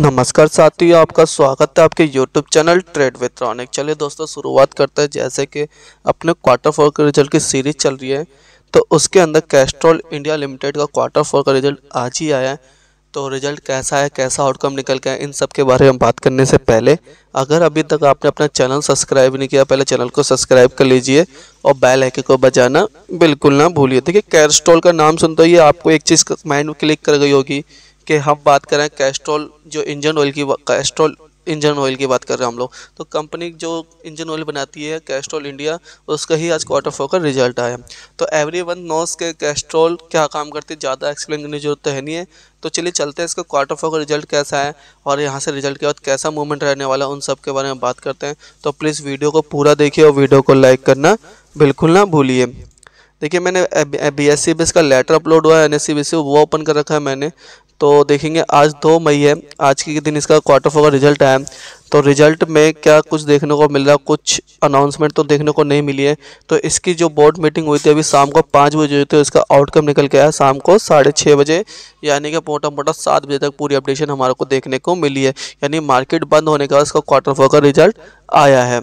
नमस्कार साथियों आपका स्वागत है आपके YouTube चैनल ट्रेड रॉनिक चलिए दोस्तों शुरुआत करते हैं जैसे कि अपने क्वार्टर फोर के रिजल्ट की सीरीज चल रही है तो उसके अंदर कैस्ट्रॉल इंडिया लिमिटेड का क्वार्टर फोर का रिजल्ट आज ही आया है तो रिजल्ट कैसा है कैसा आउटकम निकल गया इन सब के बारे में बात करने से पहले अगर अभी तक आपने अपना चैनल सब्सक्राइब नहीं किया पहले चैनल को सब्सक्राइब कर लीजिए और बेल आइकन को बजाना बिल्कुल ना भूलिए देखिए कैस्ट्रॉल का नाम सुनते ही आपको एक चीज़ माइंड में क्लिक कर गई होगी कि हम बात करें कैस्ट्रोल जो इंजन ऑयल की कैस्ट्रोल इंजन ऑयल की बात कर रहे हैं हम लोग तो कंपनी जो इंजन ऑयल बनाती है कैस्ट्रोल इंडिया उसका ही आज क्वार्टर फोर का रिजल्ट आया तो एवरी वन नोस के कैस्ट्रोल क्या काम करती है ज़्यादा एक्सप्लेन करने की जरूरत तो है नहीं है तो चलिए चलते हैं इसका क्वार्टर फोर का रिजल्ट कैसा है और यहाँ से रिजल्ट के बाद कैसा मूवमेंट रहने वाला उन सब के बारे में बात करते हैं तो प्लीज़ वीडियो को पूरा देखिए और वीडियो को लाइक करना बिल्कुल ना भूलिए देखिए मैंने बी एस सी बेस का लेटर अपलोड हुआ है N S C B C वो ओपन कर रखा है मैंने तो देखेंगे आज दो मई है आज के दिन इसका क्वार्टर फोर का रिजल्ट आया तो रिजल्ट में क्या कुछ देखने को मिल रहा कुछ अनाउंसमेंट तो देखने को नहीं मिली है तो इसकी जो बोर्ड मीटिंग हुई थी अभी शाम को पाँच बजे हुई थी इसका आउटकम निकल के आया शाम को साढ़े छः बजे यानी कि मोटा मोटा सात बजे तक पूरी अपडेशन हमारे को देखने को मिली है यानी मार्केट बंद होने के बाद इसका क्वार्टर फोर का रिजल्ट आया है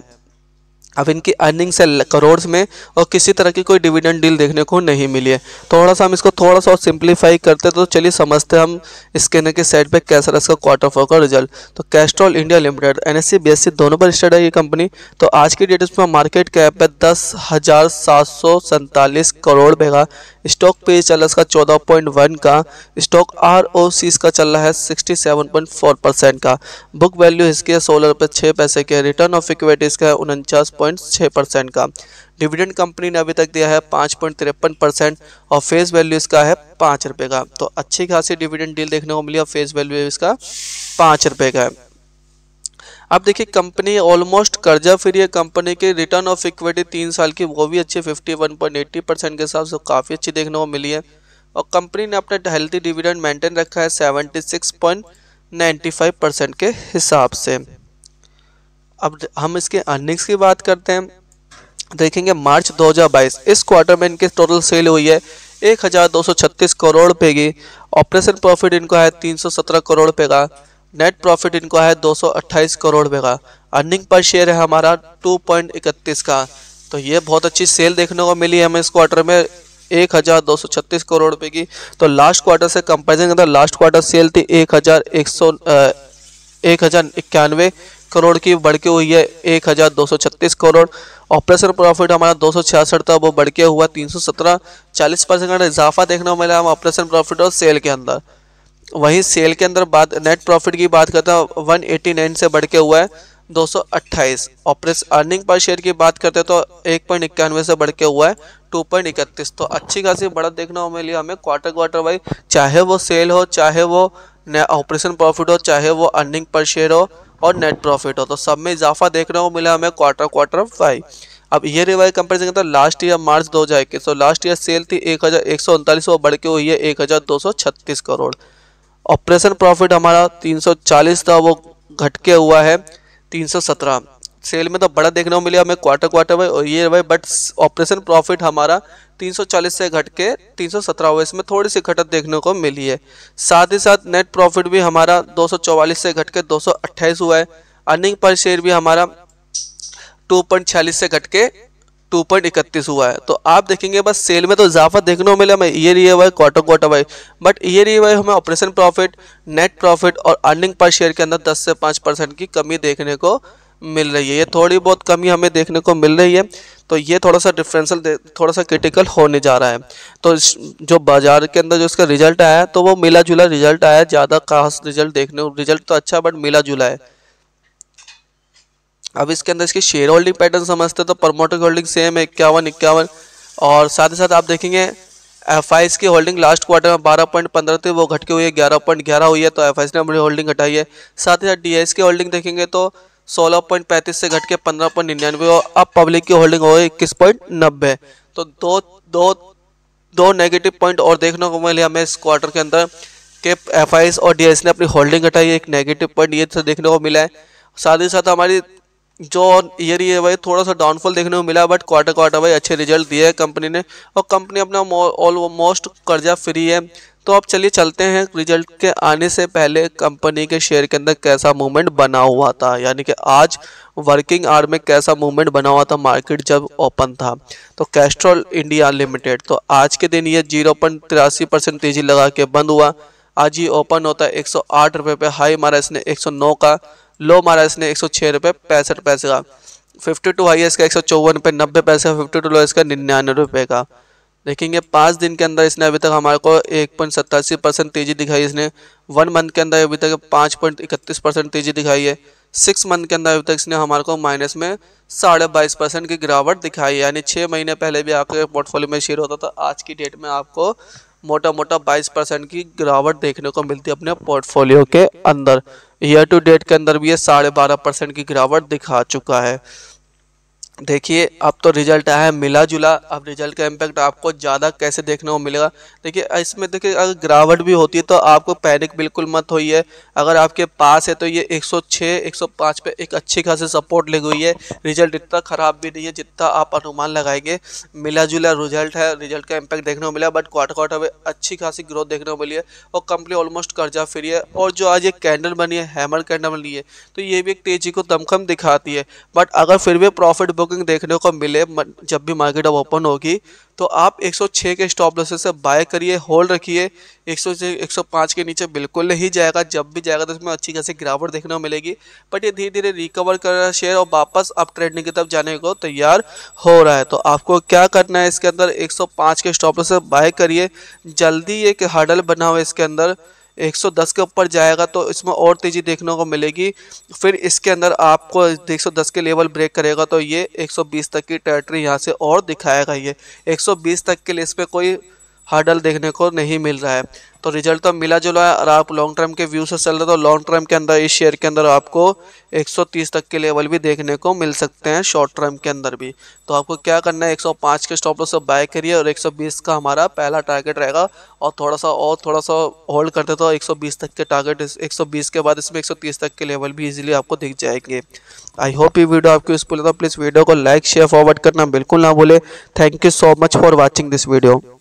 अब इनकी अर्निंग्स है करोड़ में और किसी तरह की कोई डिविडेंड डील देखने को नहीं मिली है थोड़ा सा हम इसको थोड़ा सा और सिंप्लीफाई करते तो चलिए समझते हैं हम स्कैनर के साइड पे कैसा रहा इसका क्वार्टर फोर का रिजल्ट तो Castrol India limited N S दोनों पर स्टेड है ये कंपनी तो आज की डेट इसमें मार्केट कैप है दस हज़ार सात सौ सैंतालीस करोड़ स्टॉक पे चल रहा है इसका चौदह पॉइंट वन का स्टॉक आर ओ सी इसका चल रहा है sixty seven point four percent का बुक वैल्यू इसके सोलह रुपये छः पैसे के रिटर्न ऑफ इक्विटी इसका है उनचास पॉइंट का डिविडेंड कंपनी ने अभी तक दिया है पाँच और फेस वैल्यू इसका है पाँच का तो अच्छी खासी डिविडेंड डील देखने को मिली और फेस वैल्यू इसका पाँच का है अब देखिए कंपनी ऑलमोस्ट कर्जा फ्री है कंपनी के रिटर्न ऑफ इक्विटी तीन साल की वो भी अच्छी fifty one point eighty percent के हिसाब से काफ़ी अच्छी देखने को मिली है और कंपनी ने अपना हेल्थी डिविडेंड मेंटेन रखा है seventy six point ninety five percent के हिसाब से अब हम इसके अर्निंग्स की बात करते हैं देखेंगे मार्च 2022 इस क्वार्टर में इनके टोटल सेल हुई है 1236 करोड़ रुपये की ऑपरेशन प्रॉफिट इनको है 317 करोड़ रुपये का नेट प्रॉफिट इनको है 228 करोड़ रुपये का अर्निंग पर शेयर है हमारा 2.31 का तो ये बहुत अच्छी सेल देखने को मिली है हमें इस क्वार्टर में 1236 करोड़ रुपए की तो लास्ट क्वार्टर से कंपेरिजन के अंदर लास्ट क्वार्टर सेल थी एक हज़ार एक सौ एक हज़ार इक्यानवे करोड़ की बढ़ के हुई है एक हजार दो सौ छत्तीस करोड़ ऑपरेशन प्रॉफिट हमारा दो सौ छियासठ था वो बढ़ के हुआ तीन सौ सत्रह चालीस परसेंट इजाफा देखने को मिला हम ऑपरेशन प्रॉफिट और सेल के अंदर वहीं सेल के अंदर बात नेट प्रॉफिट की बात करते हैं वन एटी नाइन से बढ़ के हुआ है दो सौ अट्ठाईस ऑपरेस अर्निंग पर शेयर की बात करते हैं तो एक पॉइंट इक्यानवे से बढ़ के हुआ है टू पॉइंट इकतीस तो अच्छी खासी बढ़त देखने को मिली हमें क्वार्टर क्वार्टर वाइज चाहे वो सेल हो चाहे वो ऑपरेशन प्रॉफिट हो चाहे वो अर्निंग पर शेयर हो और नेट प्रॉफिट हो तो सब में इजाफा देखने को मिला हमें क्वार्टर क्वार्टर फाइव अब ईयर रिवाइज कंपेरिजन करता लास्ट ईयर मार्च दो हज़ार इक्कीस तो लास्ट ईयर सेल थी एक हज़ार एक सौ उनतालीस वो बढ़ के हुई है एक हज़ार दो सौ छत्तीस करोड़ ऑपरेशन प्रॉफिट हमारा तीन सौ चालीस था वो घट के हुआ है तीन सौ सत्रह सेल में तो बड़ा देखने को मिला हमें क्वार्टर क्वार्टर में और ये भाई बट ऑपरेशन प्रॉफिट हमारा 340 से घट के 317 हुआ इसमें थोड़ी सी घटत देखने को मिली है साथ ही साथ नेट प्रॉफिट भी हमारा 244 से घट के 228 हुआ है अर्निंग पर शेयर भी हमारा 2.46 से घट के 2.31 हुआ है तो आप देखेंगे बस सेल में तो इजाफा देखने को मिला हमें year year Y quarter quarter Y but year year Y हमें ऑपरेशन प्रॉफिट नेट प्रॉफिट और अर्निंग पर शेयर के अंदर 10 से 5 परसेंट की कमी देखने को मिल रही है ये थोड़ी बहुत कमी हमें देखने को मिल रही है तो ये थोड़ा सा डिफरेंशियल थोड़ा सा क्रिटिकल होने जा रहा है तो जो बाज़ार के अंदर जो इसका रिजल्ट आया है तो वो मिला जुला रिजल्ट आया ज़्यादा खास रिजल्ट देखने रिजल्ट तो अच्छा बट मिला जुला है अब इसके अंदर इसके शेयर होल्डिंग पैटर्न समझते हैं तो प्रमोटर की होल्डिंग सेम है इक्यावन इक्यावन और साथ ही साथ आप देखेंगे एफ आई की होल्डिंग लास्ट क्वार्टर में बारह पॉइंट पंद्रह थी वो घटके हुई है ग्यारह पॉइंट ग्यारह हुई है तो एफ आई ने अपनी होल्डिंग घटाई है साथ ही साथ डी की होल्डिंग देखेंगे तो सोलह पॉइंट पैंतीस से घट के पंद्रह पॉइंट निन्यानवे और अब पब्लिक की होल्डिंग हो गई इक्कीस पॉइंट नब्बे तो दो दो दो नेगेटिव पॉइंट और देखने को मिले हमें इस क्वार्टर के अंदर के एफ और डी ने अपनी होल्डिंग घटाई एक नेगेटिव पॉइंट ये देखने को मिला है साथ ही साथ हमारी जो ईयर ये भाई थोड़ा सा डाउनफॉल देखने को मिला बट क्वार्टर क्वार्टर भाई अच्छे रिजल्ट दिए है कंपनी ने और कंपनी अपना ऑलमोस्ट कर्जा फ्री है तो अब चलिए चलते हैं रिजल्ट के आने से पहले कंपनी के शेयर के अंदर कैसा मूवमेंट बना हुआ था यानी कि आज वर्किंग आर में कैसा मूवमेंट बना हुआ था मार्केट जब ओपन था तो कैस्ट्रॉल इंडिया लिमिटेड तो आज के दिन ये जीरो पॉइंट तिरासी परसेंट तेजी लगा के बंद हुआ आज ये ओपन होता है एक सौ आठ रुपये पे हाई मारा इसने एक सौ नौ का लो मारा इसने एक सौ छः रुपये पैंसठ पैसे का फिफ्टी टू हाई इसका एक सौ चौवन रुपये नब्बे पैसे फिफ्टी टू लो इसका निन्यानवे रुपये का देखेंगे पाँच दिन के अंदर इसने अभी तक हमारे को एक पॉइंट सत्तासी परसेंट तेज़ी दिखाई इसने वन मंथ के अंदर अभी तक पाँच पॉइंट इकतीस परसेंट तेज़ी दिखाई है सिक्स मंथ के अंदर अभी तक इसने हमारे को माइनस में साढ़े बाईस परसेंट की गिरावट दिखाई है यानी छः महीने पहले भी आपके पोर्टफोलियो में शेयर होता था आज की डेट में आपको मोटा मोटा बाईस परसेंट की गिरावट देखने को मिलती है अपने पोर्टफोलियो के अंदर ईयर टू डेट के अंदर भी ये साढ़े बारह परसेंट की गिरावट दिखा चुका है देखिए अब तो रिजल्ट आया है मिला जुला अब रिजल्ट का इम्पैक्ट आपको ज़्यादा कैसे देखने को मिलेगा देखिए इसमें देखिए अगर गिरावट भी होती है तो आपको पैनिक बिल्कुल मत हुई है अगर आपके पास है तो ये 106 105 पे एक अच्छी खासी सपोर्ट लगी हुई है रिजल्ट इतना ख़राब भी नहीं है जितना आप अनुमान लगाएंगे मिला जुला रिजल्ट है रिजल्ट का इम्पैक्ट देखने को मिला बट क्वार्टर क्वार्टर में अच्छी खासी ग्रोथ देखने को मिली है और कंपनी ऑलमोस्ट कर्जा फ्री है और जो आज ये कैंडल बनी है हैमर कैंडल बनी है तो ये भी एक तेजी को दमखम दिखाती है बट अगर फिर भी प्रॉफिट बुकिंग देखने को मिले जब भी मार्केट अब ओपन होगी तो आप 106 के स्टॉप लॉसेस से बाय करिए होल्ड रखिए 100 105 के नीचे बिल्कुल नहीं जाएगा जब भी जाएगा तो इसमें अच्छी खासी गिरावट देखने को मिलेगी बट ये धीरे धीरे रिकवर कर रहा है शेयर और वापस अप ट्रेडिंग की तरफ जाने को तैयार हो रहा है तो आपको क्या करना है इसके अंदर एक के स्टॉप लॉसेस से बाय करिए जल्दी एक हर्डल बना हुआ इसके अंदर 110 के ऊपर जाएगा तो इसमें और तेज़ी देखने को मिलेगी फिर इसके अंदर आपको 110 के लेवल ब्रेक करेगा तो ये 120 तक की टेरिटरी यहाँ से और दिखाएगा ये 120 तक के लिए इस पर कोई हर्डल देखने को नहीं मिल रहा है तो रिजल्ट तो मिला जुला है और आप लॉन्ग टर्म के व्यू से चल रहे तो लॉन्ग टर्म के अंदर इस शेयर के अंदर आपको 130 तक के लेवल भी देखने को मिल सकते हैं शॉर्ट टर्म के अंदर भी तो आपको क्या करना है 105 के स्टॉप लॉस बाय करिए और 120 का हमारा पहला टारगेट रहेगा और थोड़ा सा और थोड़ा सा होल्ड करते तो एक तक के टारगेट एक के बाद इसमें एक तक के लेवल भी ईजिली आपको दिख जाएंगे आई होप ये वीडियो आपको यूजफुल प्लीज़ वीडियो को लाइक शेयर फॉरवर्ड करना बिल्कुल ना भूलें thank you so much for watching this video